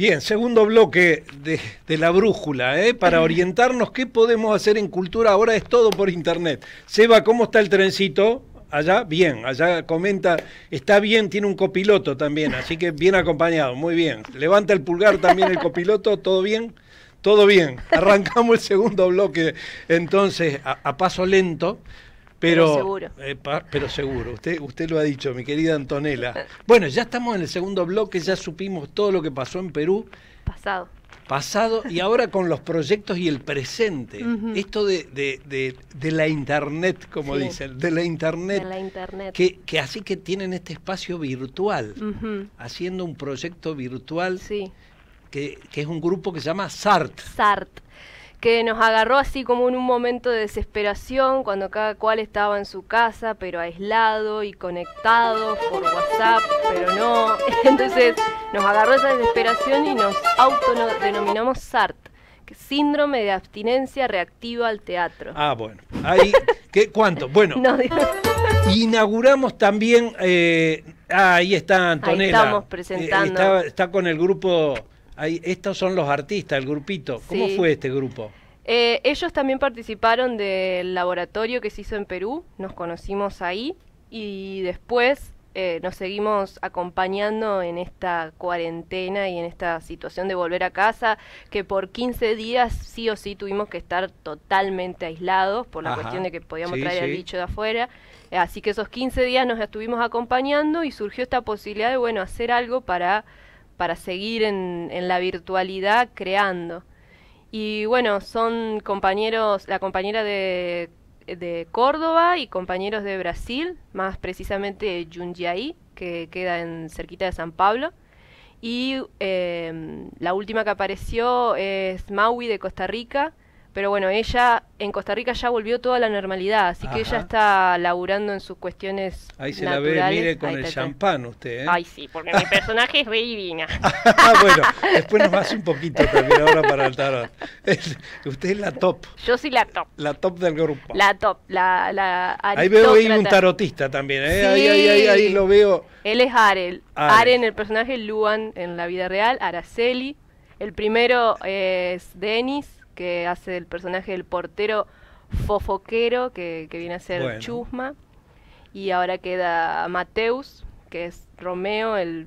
Bien, segundo bloque de, la brújula, ¿eh? para orientarnos qué podemos hacer en cultura. Ahora es todo por internet. Seba, ¿cómo está el trencito? Allá, bien, allá comenta, está bien, tiene un copiloto también, así que bien acompañado, muy bien. Levanta el pulgar también el copiloto, ¿todo bien? Todo bien. Arrancamos el segundo bloque entonces a paso lento pero, pero seguro. Usted, usted lo ha dicho, mi querida Antonella. Bueno, ya estamos en el segundo bloque, ya supimos todo lo que pasó en Perú. Pasado. Pasado y ahora con los proyectos y el presente. Esto de, la internet, como dicen, de la internet. De la internet. Que, así que tienen este espacio virtual, haciendo un proyecto virtual que, que es un grupo que se llama SART. SART que nos agarró así como en un momento de desesperación, cuando cada cual estaba en su casa, pero aislado y conectado por WhatsApp, pero no. Entonces nos agarró esa desesperación y nos autodenominamos SART, Síndrome de Abstinencia Reactiva al Teatro. Ah, bueno. Ahí, ¿qué, ¿Cuánto? Bueno. inauguramos también, eh, ahí está Antonella. Ahí estamos presentando. Eh, está con el grupo estos son los artistas, el grupito. ¿Cómo fue este grupo? Eh, ellos también participaron del laboratorio que se hizo en Perú, nos conocimos ahí y después eh, nos seguimos acompañando en esta cuarentena y en esta situación de volver a casa, que por 15 días sí o sí tuvimos que estar totalmente aislados por la cuestión de que podíamos traer al el bicho de afuera. Eh, así que esos 15 días nos estuvimos acompañando y surgió esta posibilidad de, bueno, hacer algo para para seguir en, la virtualidad creando. Y bueno, son compañeros, la compañera de, Córdoba y compañeros de Brasil, más precisamente Jundiaí, que queda en cerquita de San Pablo. Y eh, la última que apareció es Maui de Costa Rica pero bueno, ella en Costa Rica ya volvió toda la normalidad, así que ella está laburando en sus cuestiones. Ahí se la ve, mire, con el champán usted. ¿eh? Ay, sí, porque mi personaje es re divina. ah, bueno, después nos hace un poquito también ahora para el tarot. usted es la top. Yo soy la top. La top del grupo. La top, la, la Ahí veo ahí un tarotista también, ¿eh? Ahí, ahí, ahí, lo veo. Él es Arel. Arel en el personaje, Luan en la vida real, Araceli. El primero es Denis que hace el personaje del portero fofoquero, que, viene a ser Chusma. Y ahora queda Mateus, que es Romeo, el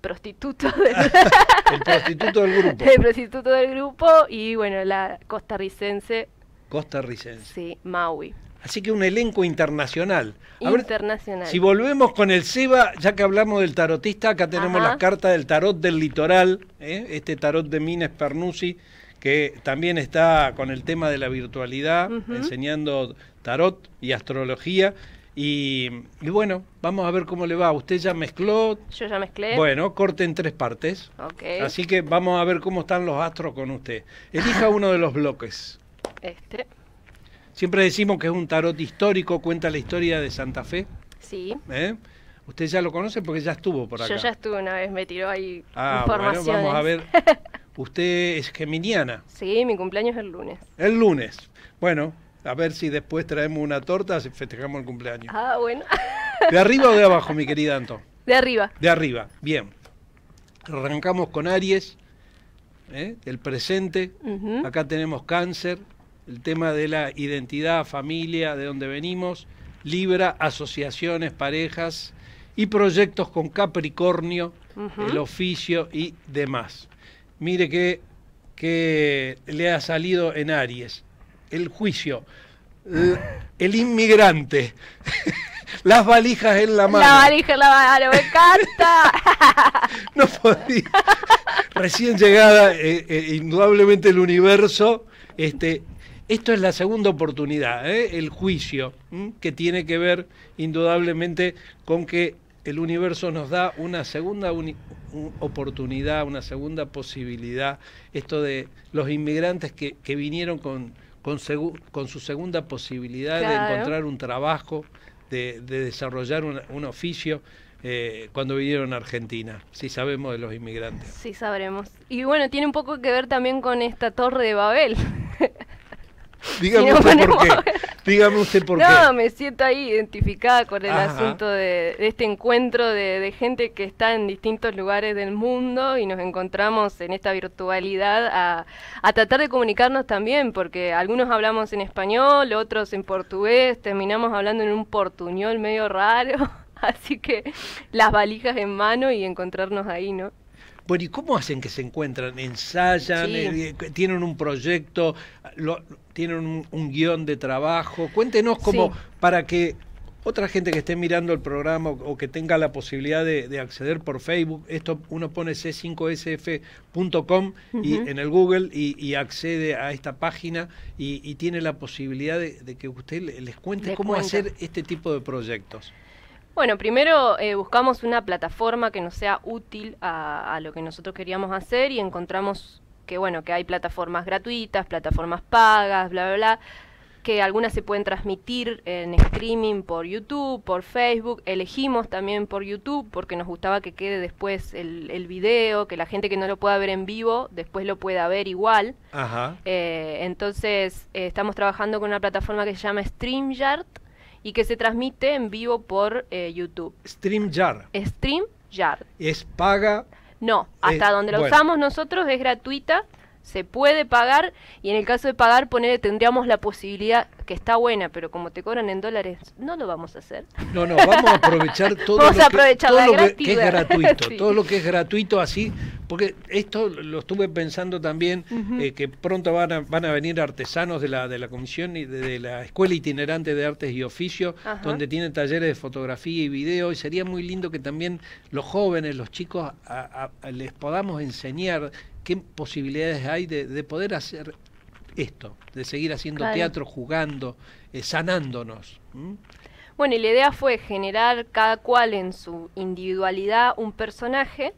prostituto del... el prostituto del grupo. El prostituto del grupo y bueno, la costarricense. Costarricense. Sí, Maui. Así que un elenco internacional. internacional. si volvemos con el Seba, ya que hablamos del tarotista, acá tenemos las cartas del tarot del litoral, ¿eh? este tarot de Mines Pernusi que también está con el tema de la virtualidad, enseñando tarot y astrología. Y, bueno, vamos a ver cómo le va. Usted ya mezcló. Yo ya mezclé. Bueno, corte en tres partes. Así que vamos a ver cómo están los astros con usted. Elija uno de los bloques. Este. Siempre decimos que es un tarot histórico, cuenta la historia de Santa Fe. Sí. ¿Eh? Usted ya lo conoce porque ya estuvo por acá. Yo ya estuve una vez, me tiró ahí ah, Bueno, vamos a ver Usted es geminiana. Sí, mi cumpleaños es el lunes. El lunes. Bueno, a ver si después traemos una torta y festejamos el cumpleaños. Ah, bueno. ¿De arriba o de abajo, mi querida Anto? De arriba. De arriba, bien. Arrancamos con Aries, ¿eh? el presente. Acá tenemos cáncer, el tema de la identidad, familia, de dónde venimos. Libra, asociaciones, parejas y proyectos con Capricornio, el oficio y demás mire que, que le ha salido en Aries, el juicio, el, inmigrante. las valijas en la mano. La valija en la mano, me encanta. no podía. Recién llegada, eh, eh, indudablemente, el universo. Este, esto es la segunda oportunidad, ¿eh? el juicio, que tiene que ver indudablemente con que el universo nos da una segunda oportunidad, una segunda posibilidad, esto de los inmigrantes que, que vinieron con, con, su segunda posibilidad de encontrar un trabajo, de, desarrollar un, oficio. Eh, cuando vinieron a Argentina, si sabemos de los inmigrantes. Sí sabremos. Y bueno, tiene un poco que ver también con esta torre de Babel. Dígame no no, me siento ahí identificada con el asunto de, este encuentro de, gente que está en distintos lugares del mundo y nos encontramos en esta virtualidad a, a tratar de comunicarnos también, porque algunos hablamos en español, otros en portugués, terminamos hablando en un portuñol medio raro. Así que las valijas en mano y encontrarnos ahí, ¿no? Bueno, ¿y cómo hacen que se encuentran? ¿Ensayan? Eh, eh, ¿Tienen un proyecto? ¿Tienen un, guión de trabajo? Cuéntenos cómo, para que otra gente que esté mirando el programa o, que tenga la posibilidad de, acceder por Facebook, esto uno pone c5sf.com en el Google y, accede a esta página y, tiene la posibilidad de, que usted les cuente cómo hacer este tipo de proyectos. Bueno, primero eh, buscamos una plataforma que nos sea útil a, lo que nosotros queríamos hacer y encontramos que bueno que hay plataformas gratuitas, plataformas pagas, bla bla bla, que algunas se pueden transmitir en streaming por YouTube, por Facebook. Elegimos también por YouTube porque nos gustaba que quede después el, video, que la gente que no lo pueda ver en vivo después lo pueda ver igual. Ajá. Eh, entonces eh, estamos trabajando con una plataforma que se llama StreamYard y que se transmite en vivo por Stream eh, YouTube. StreamYard. StreamYard. Es paga. No, hasta donde lo usamos nosotros es gratuita se puede pagar y en el caso de pagar poner tendríamos la posibilidad que está buena, pero como te cobran en dólares, no lo vamos a hacer. No, no, vamos a aprovechar todo, lo, que, es gratuito, todo lo que es gratuito así, porque esto lo estuve pensando también, eh, que pronto van a, van a venir artesanos de la, de la comisión y de, la Escuela Itinerante de Artes y Oficios, donde tienen talleres de fotografía y video, y sería muy lindo que también los jóvenes, los chicos, les podamos enseñar qué posibilidades hay de, poder hacer esto, de seguir haciendo teatro, jugando, eh, sanándonos. Bueno, y la idea fue generar cada cual en su individualidad un personaje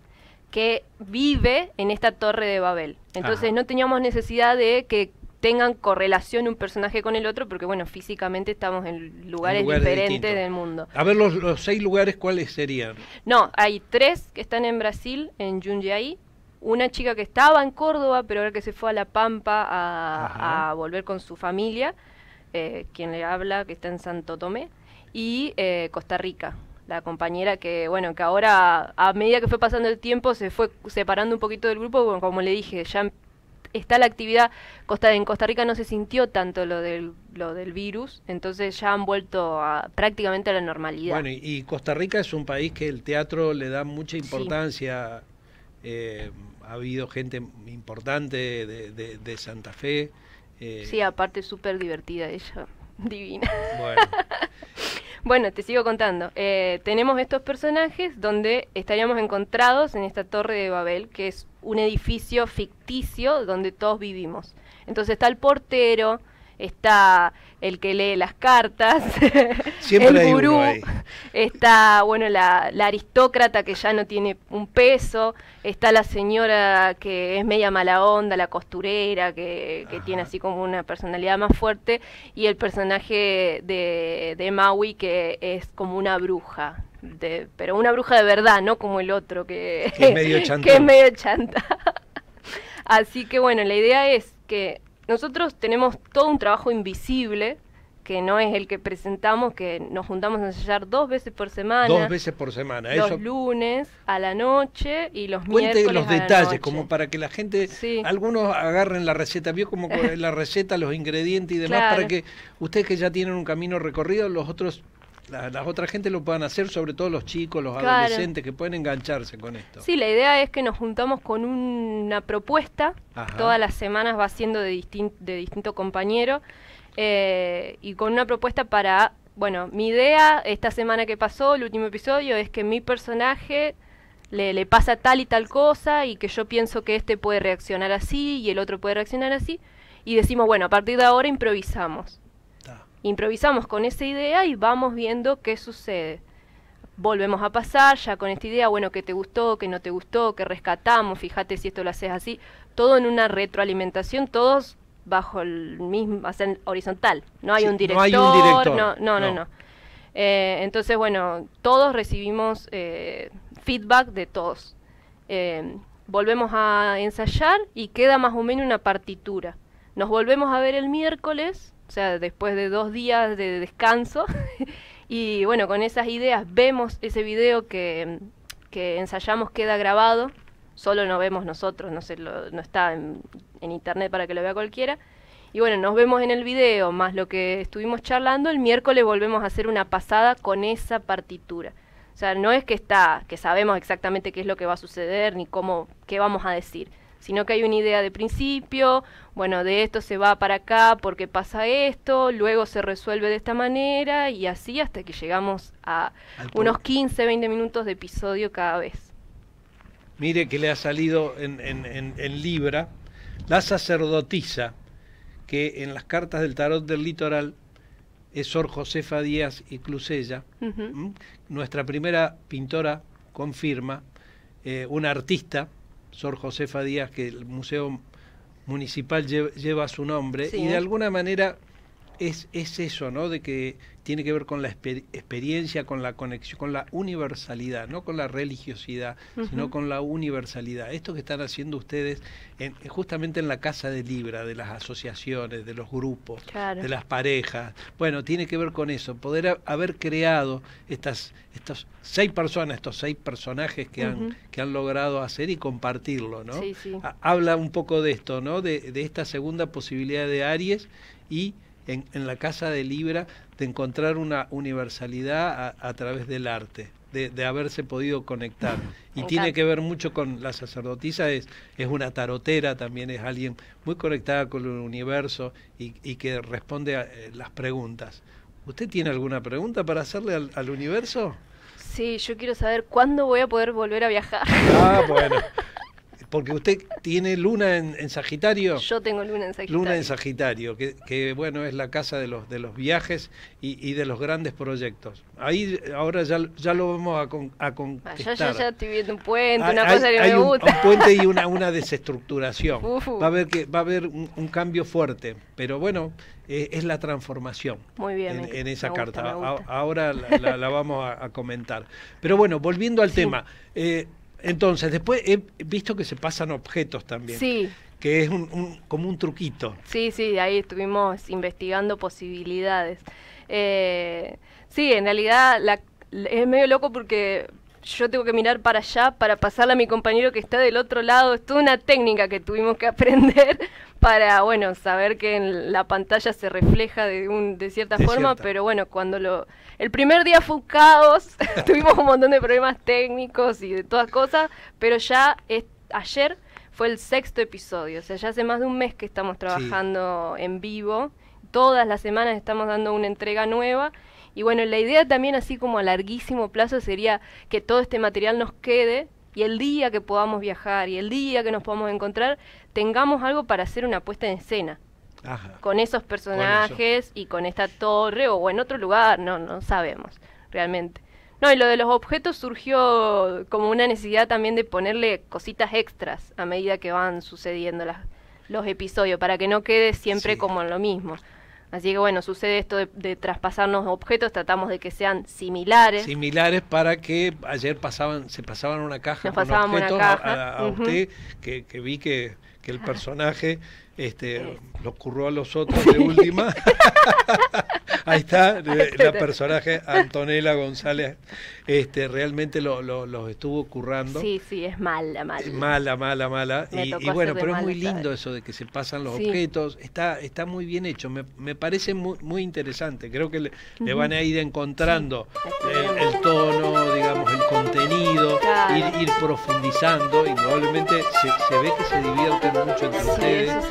que vive en esta torre de Babel. Entonces no teníamos necesidad de que tengan correlación un personaje con el otro, porque bueno, físicamente estamos en lugares diferentes del mundo. A ver, los, seis lugares, ¿cuáles serían? No, hay tres que están en Brasil, en Jundiaí, una chica que estaba en Córdoba, pero ahora que se fue a La Pampa a, volver con su familia, eh, quien le habla, que está en Santo Tomé, y eh, Costa Rica. La compañera que, bueno, que ahora a medida que fue pasando el tiempo se fue separando un poquito del grupo, como le dije, ya está la actividad, en Costa Rica no se sintió tanto lo del, lo del virus, entonces ya han vuelto prácticamente a la normalidad. Bueno, y, Costa Rica es un país que el teatro le da mucha importancia. Eh, ha habido gente importante de, Santa Fe. Eh. Sí, aparte súper divertida ella, divina. Bueno. te sigo contando. Eh, tenemos estos personajes donde estaríamos encontrados en esta torre de Babel, que es un edificio ficticio donde todos vivimos. Entonces está el portero, está el que lee las cartas, el gurú, está bueno la, aristócrata que ya no tiene un peso, está la señora que es media mala onda, la costurera que, que tiene así como una personalidad más fuerte y el personaje de, de Maui que es como una bruja, de, pero una bruja de verdad, no como el otro que, que Que es medio chanta. Así que bueno, la idea es que nosotros tenemos todo un trabajo invisible que no es el que presentamos, que nos juntamos a ensayar dos veces por semana. Dos veces por semana, los eso. Los lunes a la noche y los miércoles. los detalles, la noche. como para que la gente, algunos agarren la receta, vio como la receta, los ingredientes y demás, para que ustedes que ya tienen un camino recorrido, los otros las otras gente lo puedan hacer, sobre todo los chicos, los adolescentes que pueden engancharse con esto. Sí, la idea es que nos juntamos con una propuesta, todas las semanas va siendo de, distinto compañero, eh, y con una propuesta para, bueno, mi idea esta semana que pasó, el último episodio, es que mi personaje le, le pasa tal y tal cosa y que yo pienso que este puede reaccionar así y el otro puede reaccionar así, y decimos, bueno, a partir de ahora improvisamos improvisamos con esa idea y vamos viendo qué sucede. Volvemos a pasar ya con esta idea, bueno, que te gustó, que no te gustó, que rescatamos, fíjate si esto lo haces así, todo en una retroalimentación, todos bajo el mismo, o horizontal, no hay, un director, no no, no. Eh, entonces, bueno, todos recibimos eh, feedback de todos. Eh, volvemos a ensayar y queda más o menos una partitura. Nos volvemos a ver el miércoles o sea, después de dos días de descanso. y bueno, con esas ideas vemos ese video que, que ensayamos, queda grabado, solo no vemos nosotros, no, no está en, internet para que lo vea cualquiera. Y bueno, nos vemos en el video, más lo que estuvimos charlando, el miércoles volvemos a hacer una pasada con esa partitura. O sea, no es que está, que sabemos exactamente qué es lo que va a suceder, ni cómo, qué vamos a decir, sino que hay una idea de principio, bueno, de esto se va para acá porque pasa esto, luego se resuelve de esta manera y así hasta que llegamos a unos 15, 20 minutos de episodio cada vez. Mire que le ha salido en, Libra la sacerdotisa, que en las cartas del tarot del litoral es Sor Josefa Díaz y Clusella, ¿Mm? nuestra primera pintora confirma, eh, una artista Sor Josefa Díaz, que el Museo Municipal lleva, su nombre, y de alguna manera es, eso, ¿no? De que tiene que ver con la experiencia, con la conexión, con la universalidad, no con la religiosidad, sino con la universalidad. Esto que están haciendo ustedes en, justamente en la Casa de Libra, de las asociaciones, de los grupos, de las parejas. Bueno, tiene que ver con eso, poder haber creado estas seis personas, estos seis personajes que, han, que han logrado hacer y compartirlo, ¿no? Sí, sí. habla un poco de esto, ¿no? De, de esta segunda posibilidad de Aries y en, la casa de Libra de encontrar una universalidad a, través del arte. De, haberse podido conectar. Y tiene que ver mucho con la sacerdotisa, es, es una tarotera, también es alguien muy conectada con el universo y, que responde a eh, las preguntas. ¿Usted tiene alguna pregunta para hacerle al, al, universo? Sí, yo quiero saber cuándo voy a poder volver a viajar. Ah, bueno. porque usted tiene luna en, Sagitario. Yo tengo luna en Sagitario. Luna en Sagitario, que, bueno, es la casa de los, de los viajes y, de los grandes proyectos. Ahí ahora ya, lo vamos a, ah, Yo, ya estoy viendo un puente, una cosa que Un, puente y una, una desestructuración. Va a haber, que, va a haber un, cambio fuerte, pero bueno, eh, es la transformación en, esa carta. ahora la, vamos a, comentar. Pero bueno, volviendo al tema. Eh, entonces, después he visto que se pasan objetos también. Sí. Que es como un truquito. Sí, sí, ahí estuvimos investigando posibilidades. Eh, sí, en realidad la, es medio loco porque yo tengo que mirar para allá para pasarle a mi compañero que está del otro lado. Es toda una técnica que tuvimos que aprender para, bueno, saber que en la pantalla se refleja de, un, de cierta forma, pero bueno, cuando lo... El primer día fue caos, tuvimos un montón de problemas técnicos y de todas cosas, pero ya ayer fue el sexto episodio, o sea, ya hace más de un mes que estamos trabajando en vivo, todas las semanas estamos dando una entrega nueva y bueno, la idea también así como a larguísimo plazo sería que todo este material nos quede y el día que podamos viajar y el día que nos podamos encontrar, tengamos algo para hacer una puesta en escena. Con esos personajes y con esta torre o en otro lugar, no, no sabemos realmente. No, y lo de los objetos surgió como una necesidad también de ponerle cositas extras a medida que van sucediendo los episodios, para que no quede siempre como como lo mismo. Así que bueno, sucede esto de, de, traspasarnos objetos, tratamos de que sean similares. Similares para que ayer pasaban, se pasaban una caja Nos con una caja. a, usted, que vi que el personaje este, este. lo curró a los otros de última. Ahí está eh, la este, este. personaje Antonella González. Este, realmente los lo, estuvo currando. Sí, sí, es mala, mala. Eh, mala, mala, mala. Y, bueno, pero es muy lindo eso de que se pasan los objetos. Está, está muy bien hecho. Me, me parece muy, muy, interesante. Creo que le, van a ir encontrando eh, el tono, digamos, el contenido ir, profundizando y probablemente se, ve que se divierten mucho entre ustedes,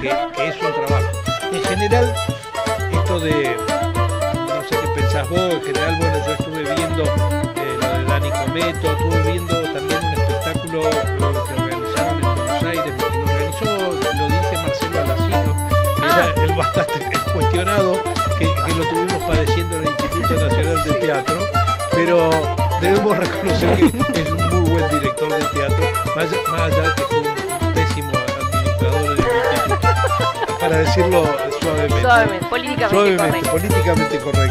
que, es un trabajo. En general, esto de, no sé qué pensás vos, en general, bueno, yo estuve viendo eh, lo de Dani Cometo, estuve viendo también un espectáculo lo que organizaron en Buenos Aires, lo organizó, lo dice Marcelo Alacino, ah. el bastante cuestionado, que, lo tuvimos padeciendo en el Instituto Nacional de Teatro pero debemos reconocer que es un muy buen director de teatro, más, allá de que es un pésimo administrador del instituto. Para decirlo suavemente. Suavemente, políticamente correcto.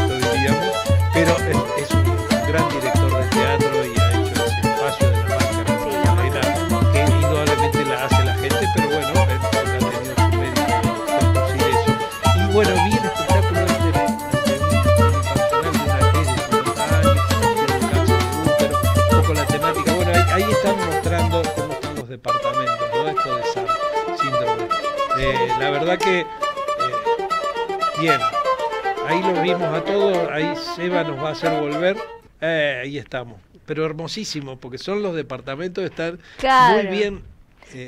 Políticamente diríamos, pero es, un gran director de teatro Eh, la verdad que eh, bien. Ahí lo vimos a todos, ahí Seba nos va a hacer volver. Eh, ahí estamos. Pero hermosísimo, porque son los departamentos de están muy bien.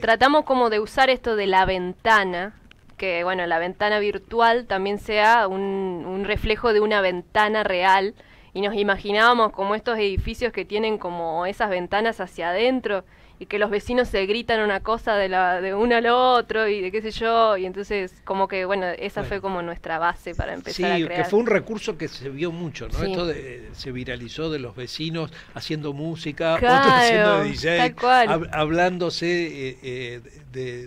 Tratamos como de usar esto de la ventana, que bueno, la ventana virtual también sea un, un reflejo de una ventana real. Y nos imaginábamos como estos edificios que tienen como esas ventanas hacia adentro y que los vecinos se gritan una cosa de, la, de uno al otro y de qué sé yo, y entonces como que, bueno, esa fue como nuestra base para empezar sí, a que fue un recurso que se vio mucho, ¿no? Esto se viralizó de los vecinos haciendo música, haciendo hablándose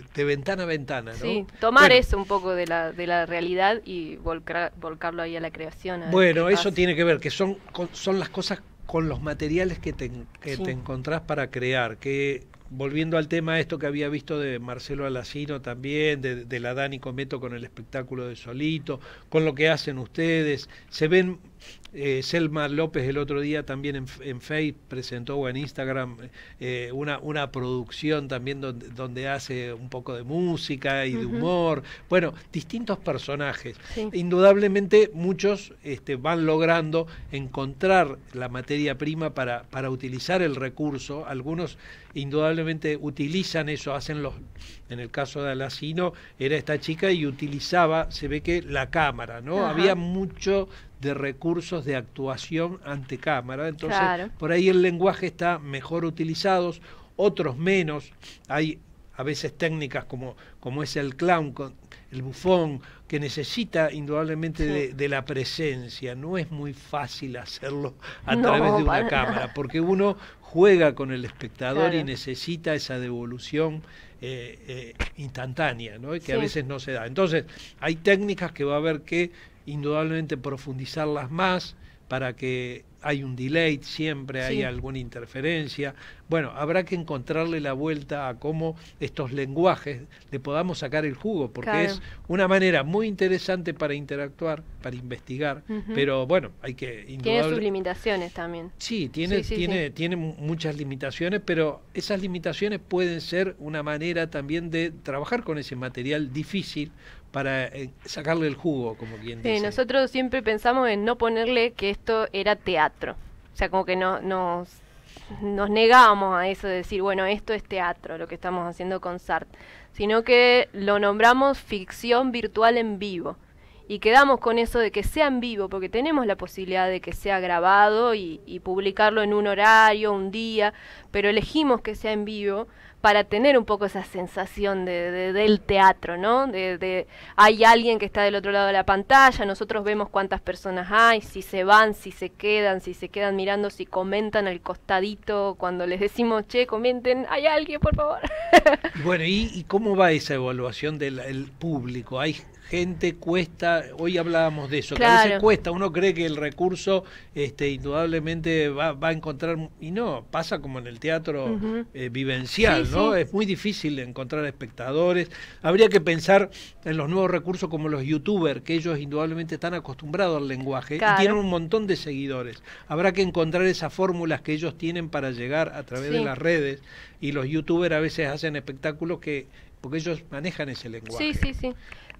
de, ventana a ventana, ¿no? Sí, tomar eso un poco de la, de la realidad y volcar, volcarlo ahí a la creación. bueno, eso tiene que ver, que son, son las cosas con los materiales que te, encontrás para crear, que volviendo al tema esto que había visto de Marcelo Alacino también, de, de la Dani Cometo con el espectáculo de Solito, con lo que hacen ustedes, se ven, eh, Selma López el otro día también en, en Facebook presentó o en Instagram eh, una, una producción también donde, hace un poco de música y de humor, bueno, distintos personajes. Indudablemente muchos este, van logrando encontrar la materia prima para, para utilizar el recurso, algunos indudablemente utilizan eso, hacen los, en el caso de Alacino, era esta chica y utilizaba, se ve que la cámara, ¿no? Había mucho de recursos de actuación ante cámara, entonces por ahí el lenguaje está mejor utilizados, otros menos, hay a veces técnicas como, como es el clown, con, el bufón, que necesita indudablemente de, la presencia. No es muy fácil hacerlo a través de una cámara, porque uno juega con el espectador y necesita esa devolución eh, eh, instantánea, que a veces no se da. Entonces, hay técnicas que va a haber que indudablemente profundizarlas más, para que hay un delay, siempre hay alguna interferencia. Bueno, habrá que encontrarle la vuelta a cómo estos lenguajes le podamos sacar el jugo, porque es una manera muy interesante para interactuar, para investigar, pero bueno, hay que... Tiene sus limitaciones también. Sí, tiene, tiene, tiene muchas limitaciones, pero esas limitaciones pueden ser una manera también de trabajar con ese material difícil, para eh, sacarle el jugo, como quien dice. Nosotros siempre pensamos en no ponerle que esto era teatro. O sea, como que no, nos, nos negábamos a eso de decir, bueno, esto es teatro, lo que estamos haciendo con SART. sino que lo nombramos ficción virtual en vivo. Y quedamos con eso de que sea en vivo, porque tenemos la posibilidad de que sea grabado y publicarlo en un horario, un día, pero elegimos que sea en vivo para tener un poco esa sensación de, del teatro, ¿no? De, hay alguien que está del otro lado de la pantalla, nosotros vemos cuántas personas hay, si se van, si se quedan, si se quedan mirando, si comentan al costadito cuando les decimos, che, comenten, hay alguien, por favor. Bueno, ¿y, y cómo va esa evaluación del público? ¿Hay gente cuesta, hoy hablábamos de eso, a veces cuesta, uno cree que el recurso este, indudablemente va, a encontrar, y no, pasa como en el teatro eh, vivencial, ¿no? Es muy difícil encontrar espectadores. Habría que pensar en los nuevos recursos como los youtubers, que ellos indudablemente están acostumbrados al lenguaje y tienen un montón de seguidores. Habrá que encontrar esas fórmulas que ellos tienen para llegar a través de las redes y los youtubers a veces hacen espectáculos que porque ellos manejan ese lenguaje. Sí, sí, sí.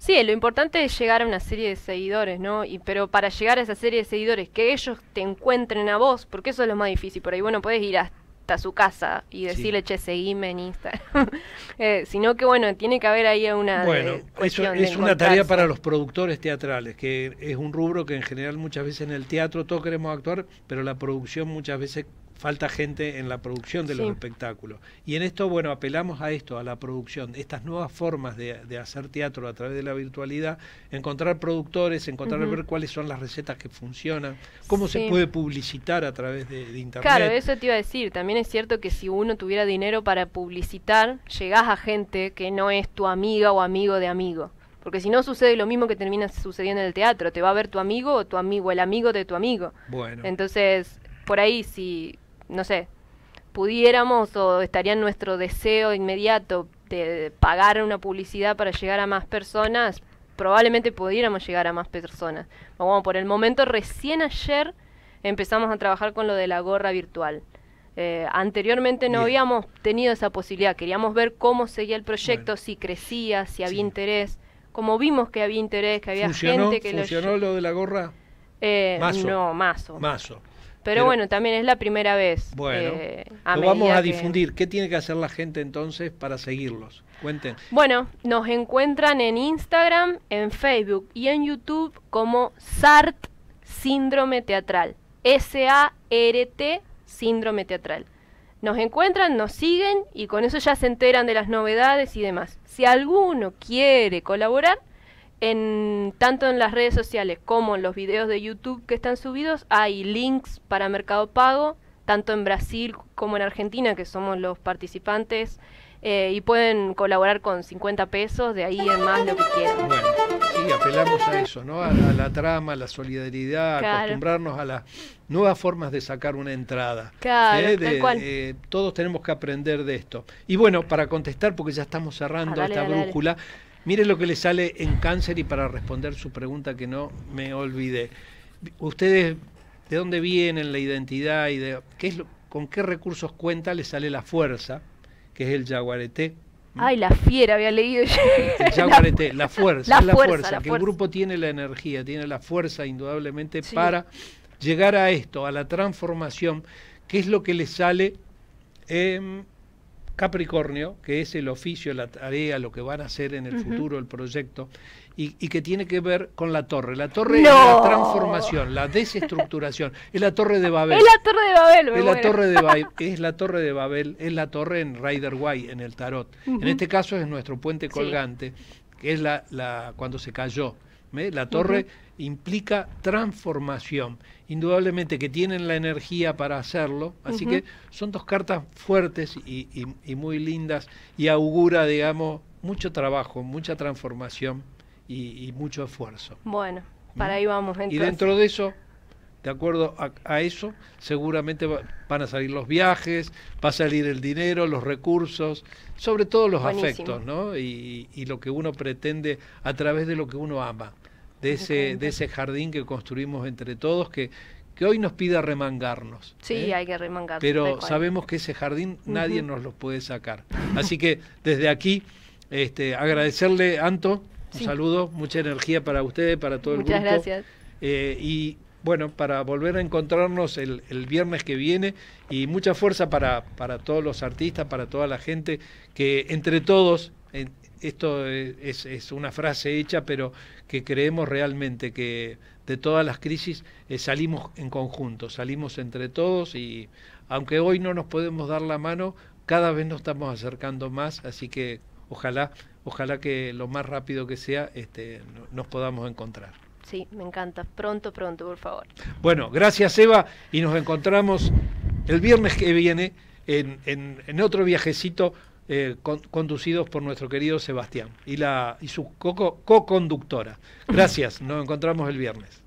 Sí, lo importante es llegar a una serie de seguidores, ¿no? Y, pero para llegar a esa serie de seguidores, que ellos te encuentren a vos, porque eso es lo más difícil. Por ahí, bueno, puedes ir hasta su casa y decirle, che, seguime en Instagram. Eh, sino que, bueno, tiene que haber ahí una. Bueno, es una tarea para los productores teatrales, que es un rubro que en general muchas veces en el teatro todos queremos actuar, pero la producción muchas veces falta gente en la producción de los espectáculos. Y en esto, bueno, apelamos a esto, a la producción, estas nuevas formas de, hacer teatro a través de la virtualidad, encontrar productores, encontrar ver cuáles son las recetas que funcionan, cómo se puede publicitar a través de, Internet. Claro, eso te iba a decir, también es cierto que si uno tuviera dinero para publicitar, llegás a gente que no es tu amiga o amigo de amigo. Porque si no sucede lo mismo que termina sucediendo en el teatro, te va a ver tu amigo o tu amigo, el amigo de tu amigo. Bueno. Entonces, por ahí si no sé, pudiéramos o estaría en nuestro deseo inmediato de pagar una publicidad para llegar a más personas, probablemente pudiéramos llegar a más personas. por el momento recién ayer empezamos a trabajar con lo de la gorra virtual. Eh, anteriormente no habíamos tenido esa posibilidad, queríamos ver cómo seguía el proyecto, si crecía, si había interés. Como vimos que había interés, que había gente que ¿Funcionó lo, lo de la gorra? Eh, no, mazo. Mazo. Pero, bueno, también es la primera vez. Bueno, eh, lo vamos a difundir. ¿Qué tiene que hacer la gente entonces para seguirlos? Cuenten. Bueno, nos encuentran en Instagram, en Facebook y en YouTube como SART Síndrome Teatral. S-A-R-T Síndrome Teatral. Nos encuentran, nos siguen y con eso ya se enteran de las novedades y demás. Si alguno quiere colaborar, en, tanto en las redes sociales como en los videos de YouTube que están subidos hay links para Mercado Pago, tanto en Brasil como en Argentina, que somos los participantes, eh, y pueden colaborar con 50 pesos, de ahí en más lo que quieran. Bueno, sí, apelamos a eso, ¿no? A, la trama, a la solidaridad, acostumbrarnos a las nuevas formas de sacar una entrada. Claro, tal cual. Eh, todos tenemos que aprender de esto. Y bueno, para contestar, porque ya estamos cerrando ah, esta brújula. Mire lo que le sale en cáncer y para responder su pregunta que no me olvidé. Ustedes, ¿de dónde vienen la identidad y de qué con qué recursos cuenta? Le sale la fuerza, que es el yaguareté. Ay, la fiera, había leído yo. El yaguareté, la, fuerza, la, fuerza, que el grupo tiene la energía, tiene la fuerza indudablemente para llegar a esto, a la transformación, que es lo que le sale en Capricornio, que es el oficio, la tarea, lo que van a hacer en el futuro, el proyecto, y, que tiene que ver con la torre. La torre es la transformación, la desestructuración. Es la torre de Babel. Es la torre de Babel, es la torre de Babel, es la torre de Babel, es la torre en Rider White, en el tarot. En este caso es nuestro puente colgante, que es la, cuando se cayó. ¿eh? La torre implica transformación. Indudablemente que tienen la energía para hacerlo, así que son dos cartas fuertes y, muy lindas y augura, digamos, mucho trabajo, mucha transformación y, mucho esfuerzo. Bueno, ¿Mm? para ahí vamos. Entonces. Y dentro de eso, de acuerdo a, eso, seguramente van a salir los viajes, va a salir el dinero, los recursos, sobre todo los afectos, ¿no? y, lo que uno pretende a través de lo que uno ama de ese, de ese jardín que construimos entre todos, que, que hoy nos pide remangarnos. Sí, ¿eh? hay que remangarnos. Pero sabemos que ese jardín nadie nos lo puede sacar. Así que desde aquí, este, agradecerle, Anto, un saludo, mucha energía para ustedes, para todo el grupo. Muchas gracias. Eh, y bueno, para volver a encontrarnos el, viernes que viene y mucha fuerza para, para todos los artistas, para toda la gente, que entre todos, esto es, una frase hecha, pero que creemos realmente que de todas las crisis eh, salimos en conjunto, salimos entre todos y aunque hoy no nos podemos dar la mano, cada vez nos estamos acercando más, así que ojalá, ojalá que lo más rápido que sea este, nos podamos encontrar. Sí, me encanta. Pronto, pronto, por favor. Bueno, gracias Eva y nos encontramos el viernes que viene en otro viajecito eh, conducidos por nuestro querido Sebastián y, la, y su co-conductora. Gracias, nos encontramos el viernes.